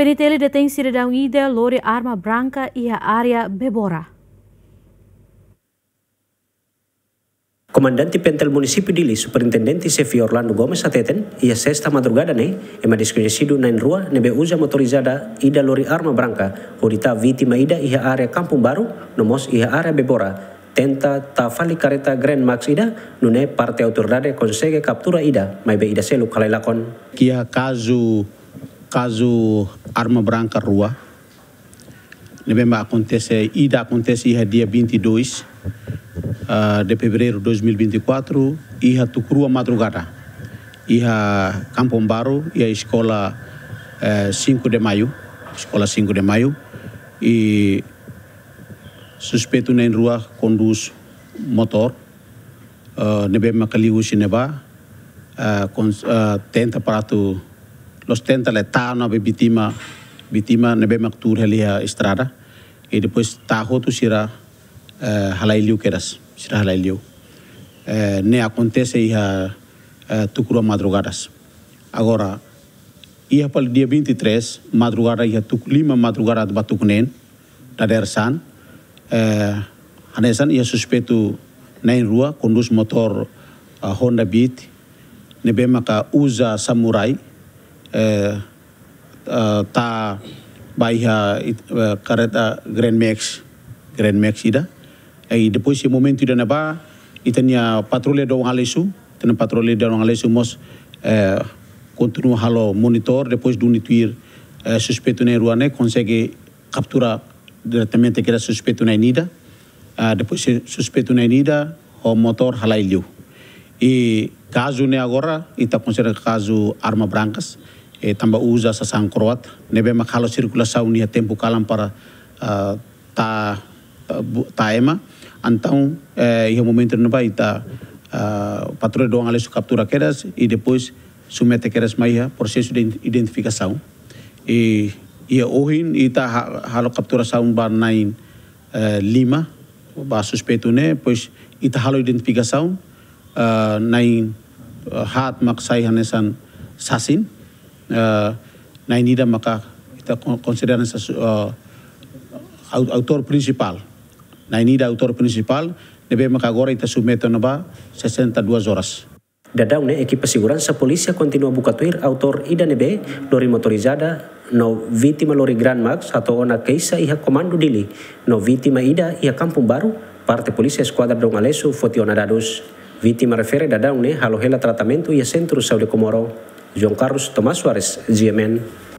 Penitele detensi da ide lori arma branca ia area Bebora. Comandante Pentel Municipio Dili, Superintendente Sefi Orlando Gomes ateten, ia sexta madrugada nih e diskusi desconhecido na rua nebe usa motorizada ida lori arma branca, horita vítima ida ia area Kampung Baru, nomos ia area Bebora, tenta tafali careta Grand Max ida, nune parte autoridade consegue captura ida, maibe ida selu kalai lakon. Kia kazu caso arma branca rua, Nebemba acontece, ida acontece ia dia 22 uh, ah, de fevereiro de 2024, ia Tucrua Madrugada, ia Campo Baro, ia escola uh, eh, 5 de maio, escola 5 de maio, e suspeito na rua conduz motor, uh, ah, Nebemba Kaliu Sineba, uh, ah, uh, tenta para tu los tenta le tano be bitima bitima nebe maktur helia estrada e depois taho tu sira uh, eh, halailiu keras sira halailiu uh, eh, ne acontece ia uh, eh, madrugadas agora ia pal dia 23 madrugada ia tuk lima madrugada ba tuknen da dersan uh, ia suspeito na rua conduz motor a Honda Beat nebe maka usa samurai uh, uh, ta carreta eh, Grand Max Grand Max ida ai depois esse momento ida na ba itania patrulha do halesu tenha patrulha do halesu mos uh, continua halo monitor depois do nituir uh, suspeito na ruane né, consegue capturar diretamente que era suspeito na nida uh, ah, depois suspeito na nida o motor halai e caso né agora está considerado caso arma brancas e tamba uza sa sang kroat nebe ma khalo sirkulasa unia tempu kalam para uh, ta ta ema antão eh, e momento não vai tá uh, patrulha do angale su captura queras e depois sumete queras maia processo de identificação e e ohin e halo captura saun bar nain uh, lima ba suspeito ne pois ita halo identificação uh, nain uh, hat mak hanesan sasin uh, eh, na hindi na makakonsideran sa uh, eh, autor principal. Na hindi na autor principal, debemos agora ita sumeto na ba 62 horas. Dadau ne sa polisya kontinua buka tuir autor ida nebe lori motorizada no vítima lori Grand Max atau ona keisa iha komando dili no ma ida iha kampung baru parte polisya skuadra dong alesu fotiona dadus Viti refere dadau ne halohela tratamento iha ya sentru saude Komoro. John Carlos Tomás Suárez, GMN